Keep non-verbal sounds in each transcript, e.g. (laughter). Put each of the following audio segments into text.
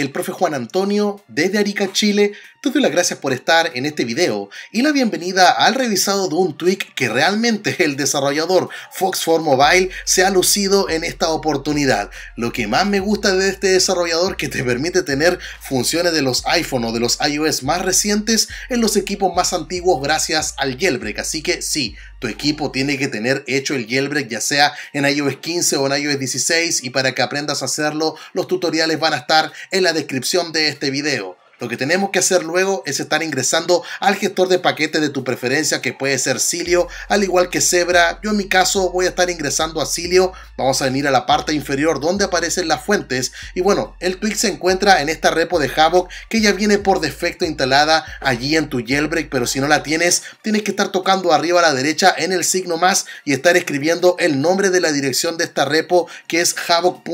el profe Juan Antonio, desde Arica, Chile, te doy las gracias por estar en este video y la bienvenida al revisado de un tweak que realmente el desarrollador Fox 4 Mobile se ha lucido en esta oportunidad. Lo que más me gusta de este desarrollador que te permite tener funciones de los iPhone o de los iOS más recientes en los equipos más antiguos gracias al jailbreak. Así que sí, tu equipo tiene que tener hecho el jailbreak ya sea en iOS 15 o en iOS 16 y para que aprendas a hacerlo los tutoriales van a estar en la descripción de este video. Lo que tenemos que hacer luego es estar ingresando al gestor de paquete de tu preferencia que puede ser Cilio, al igual que Zebra. Yo en mi caso voy a estar ingresando a Cilio. Vamos a venir a la parte inferior donde aparecen las fuentes. Y bueno, el tweet se encuentra en esta repo de Havoc que ya viene por defecto instalada allí en tu jailbreak. Pero si no la tienes, tienes que estar tocando arriba a la derecha en el signo más y estar escribiendo el nombre de la dirección de esta repo que es havoc.app.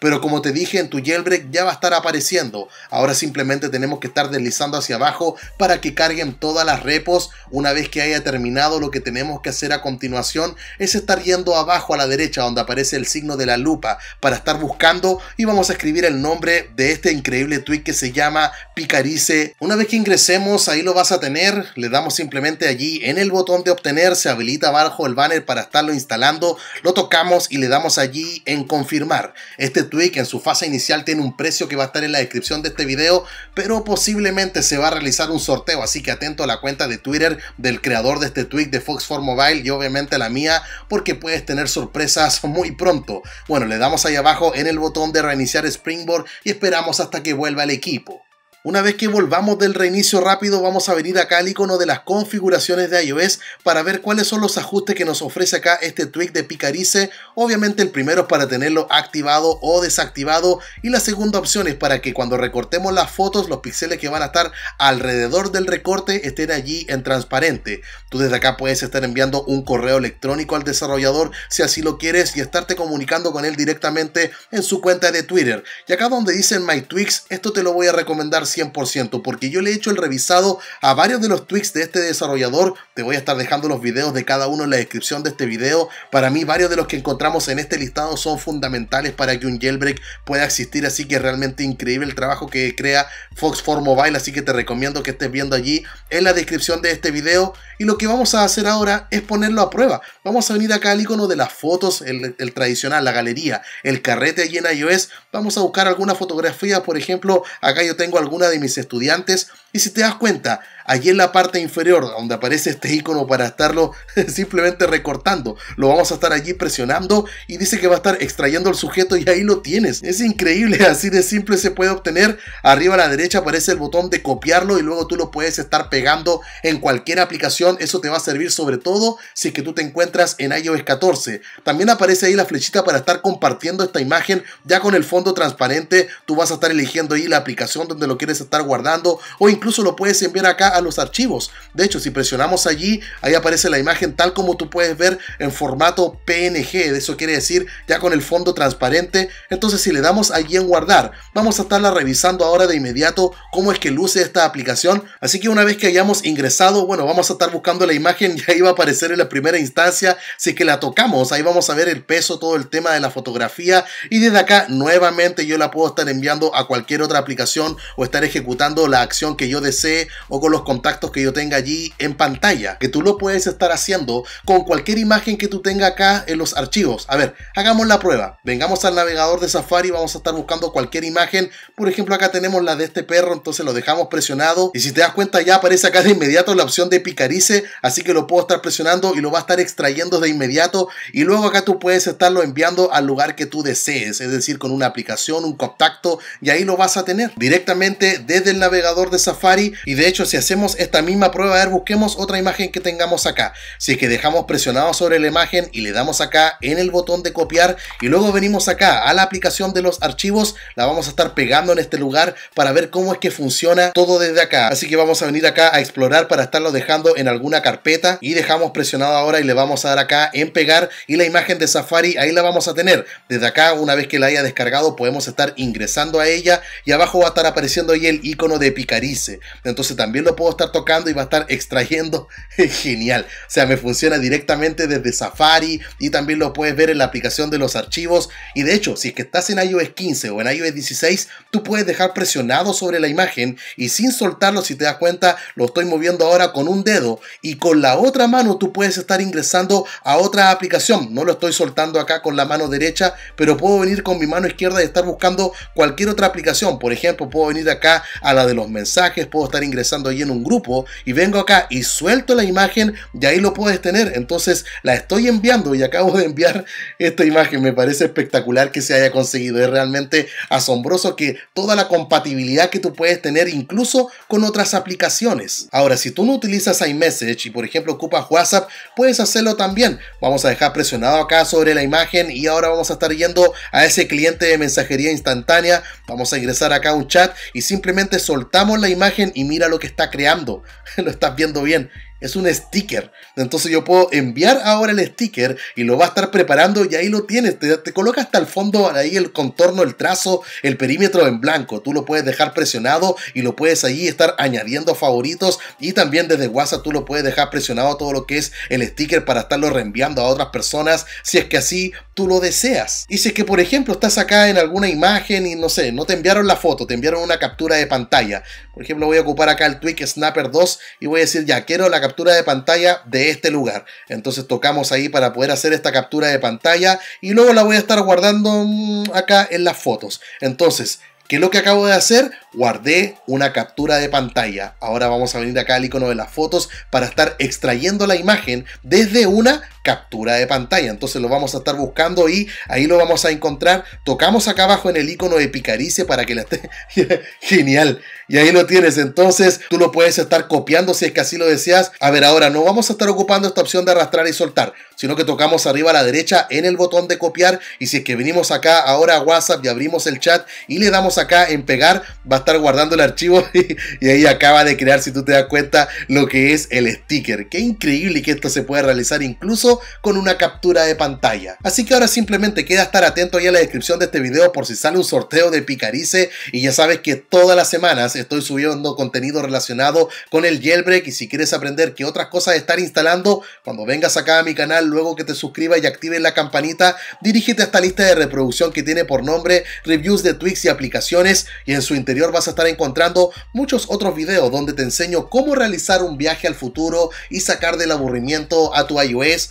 Pero como te dije en tu jailbreak ya va a estar apareciendo. Ahora sí simplemente tenemos que estar deslizando hacia abajo para que carguen todas las repos. Una vez que haya terminado lo que tenemos que hacer a continuación es estar yendo abajo a la derecha donde aparece el signo de la lupa para estar buscando y vamos a escribir el nombre de este increíble tweet que se llama Picarice. Una vez que ingresemos ahí lo vas a tener, le damos simplemente allí en el botón de obtener, se habilita abajo el banner para estarlo instalando, lo tocamos y le damos allí en confirmar. Este tweet en su fase inicial tiene un precio que va a estar en la descripción de este video pero posiblemente se va a realizar un sorteo, así que atento a la cuenta de Twitter del creador de este tweet de Fox 4 Mobile y obviamente la mía, porque puedes tener sorpresas muy pronto. Bueno, le damos ahí abajo en el botón de reiniciar Springboard y esperamos hasta que vuelva el equipo. Una vez que volvamos del reinicio rápido, vamos a venir acá al icono de las configuraciones de iOS para ver cuáles son los ajustes que nos ofrece acá este tweak de Picarice. Obviamente el primero es para tenerlo activado o desactivado y la segunda opción es para que cuando recortemos las fotos, los píxeles que van a estar alrededor del recorte estén allí en transparente. Tú desde acá puedes estar enviando un correo electrónico al desarrollador si así lo quieres y estarte comunicando con él directamente en su cuenta de Twitter. Y acá donde dicen My Tweaks, esto te lo voy a recomendar 100%, porque yo le he hecho el revisado a varios de los tweaks de este desarrollador. Te voy a estar dejando los videos de cada uno en la descripción de este video. Para mí, varios de los que encontramos en este listado son fundamentales para que un jailbreak pueda existir, así que realmente increíble el trabajo que crea Fox 4 Mobile, así que te recomiendo que estés viendo allí en la descripción de este video. Y lo que vamos a hacer ahora es ponerlo a prueba. Vamos a venir acá al icono de las fotos, el, el tradicional, la galería, el carrete allí en iOS. Vamos a buscar alguna fotografía, por ejemplo, acá yo tengo alguna de mis estudiantes y si te das cuenta, allí en la parte inferior donde aparece este icono para estarlo (laughs) simplemente recortando, lo vamos a estar allí presionando y dice que va a estar extrayendo el sujeto y ahí lo tienes. Es increíble, (laughs) así de simple se puede obtener. Arriba a la derecha aparece el botón de copiarlo y luego tú lo puedes estar pegando en cualquier aplicación. Eso te va a servir sobre todo si es que tú te encuentras en iOS 14. También aparece ahí la flechita para estar compartiendo esta imagen ya con el fondo transparente. Tú vas a estar eligiendo ahí la aplicación donde lo quieres estar guardando o incluso incluso lo puedes enviar acá a los archivos. De hecho, si presionamos allí, ahí aparece la imagen tal como tú puedes ver en formato PNG. de Eso quiere decir ya con el fondo transparente. Entonces, si le damos allí en guardar, vamos a estarla revisando ahora de inmediato cómo es que luce esta aplicación. Así que una vez que hayamos ingresado, bueno, vamos a estar buscando la imagen y ahí va a aparecer en la primera instancia. Si que la tocamos, ahí vamos a ver el peso, todo el tema de la fotografía. Y desde acá, nuevamente, yo la puedo estar enviando a cualquier otra aplicación o estar ejecutando la acción que yo desee o con los contactos que yo tenga allí en pantalla, que tú lo puedes estar haciendo con cualquier imagen que tú tengas acá en los archivos. A ver, hagamos la prueba. Vengamos al navegador de Safari, vamos a estar buscando cualquier imagen. Por ejemplo, acá tenemos la de este perro, entonces lo dejamos presionado y si te das cuenta ya aparece acá de inmediato la opción de picarice, así que lo puedo estar presionando y lo va a estar extrayendo de inmediato y luego acá tú puedes estarlo enviando al lugar que tú desees, es decir, con una aplicación, un contacto y ahí lo vas a tener directamente desde el navegador de Safari y de hecho si hacemos esta misma prueba, a ver, busquemos otra imagen que tengamos acá. Si es que dejamos presionado sobre la imagen y le damos acá en el botón de copiar y luego venimos acá a la aplicación de los archivos, la vamos a estar pegando en este lugar para ver cómo es que funciona todo desde acá. Así que vamos a venir acá a explorar para estarlo dejando en alguna carpeta y dejamos presionado ahora y le vamos a dar acá en pegar y la imagen de Safari ahí la vamos a tener. Desde acá, una vez que la haya descargado, podemos estar ingresando a ella y abajo va a estar apareciendo ahí el icono de Picarice entonces también lo puedo estar tocando y va a estar extrayendo. (laughs) Genial. O sea, me funciona directamente desde Safari y también lo puedes ver en la aplicación de los archivos. Y de hecho, si es que estás en iOS 15 o en iOS 16, tú puedes dejar presionado sobre la imagen y sin soltarlo, si te das cuenta, lo estoy moviendo ahora con un dedo y con la otra mano tú puedes estar ingresando a otra aplicación. No lo estoy soltando acá con la mano derecha, pero puedo venir con mi mano izquierda y estar buscando cualquier otra aplicación. Por ejemplo, puedo venir acá a la de los mensajes puedo estar ingresando ahí en un grupo y vengo acá y suelto la imagen y ahí lo puedes tener. Entonces la estoy enviando y acabo de enviar esta imagen. Me parece espectacular que se haya conseguido. Es realmente asombroso que toda la compatibilidad que tú puedes tener incluso con otras aplicaciones. Ahora, si tú no utilizas iMessage y por ejemplo ocupas WhatsApp, puedes hacerlo también. Vamos a dejar presionado acá sobre la imagen y ahora vamos a estar yendo a ese cliente de mensajería instantánea. Vamos a ingresar acá a un chat y simplemente soltamos la imagen imagen y mira lo que está creando. (laughs) lo estás viendo bien. Es un sticker. Entonces yo puedo enviar ahora el sticker y lo va a estar preparando y ahí lo tienes. Te, coloca hasta el fondo, ahí el contorno, el trazo, el perímetro en blanco. Tú lo puedes dejar presionado y lo puedes ahí estar añadiendo favoritos. Y también desde WhatsApp tú lo puedes dejar presionado todo lo que es el sticker para estarlo reenviando a otras personas si es que así tú lo deseas. Y si es que por ejemplo estás acá en alguna imagen y no sé, no te enviaron la foto, te enviaron una captura de pantalla. Por ejemplo voy a ocupar acá el tweak Snapper 2 y voy a decir ya quiero la captura captura de pantalla de este lugar. Entonces tocamos ahí para poder hacer esta captura de pantalla y luego la voy a estar guardando mm, acá en las fotos. Entonces, ¿Qué es lo que acabo de hacer? Guardé una captura de pantalla. Ahora vamos a venir acá al icono de las fotos para estar extrayendo la imagen desde una captura de pantalla. Entonces lo vamos a estar buscando y ahí lo vamos a encontrar. Tocamos acá abajo en el icono de Picarice para que la esté. (laughs) Genial. Y ahí lo tienes. Entonces tú lo puedes estar copiando si es que así lo deseas. A ver, ahora no vamos a estar ocupando esta opción de arrastrar y soltar, sino que tocamos arriba a la derecha en el botón de copiar. Y si es que venimos acá ahora a WhatsApp y abrimos el chat y le damos acá en pegar, va a estar guardando el archivo (laughs) y, ahí acaba de crear, si tú te das cuenta, lo que es el sticker. Qué increíble que esto se puede realizar incluso con una captura de pantalla. Así que ahora simplemente queda estar atento ahí a la descripción de este video por si sale un sorteo de Picarice y ya sabes que todas las semanas estoy subiendo contenido relacionado con el jailbreak y si quieres aprender qué otras cosas estar instalando, cuando vengas acá a mi canal, luego que te suscribas y actives la campanita, dirígete a esta lista de reproducción que tiene por nombre reviews de tweaks y aplicaciones y en su interior vas a estar encontrando muchos otros videos donde te enseño cómo realizar un viaje al futuro y sacar del aburrimiento a tu iOS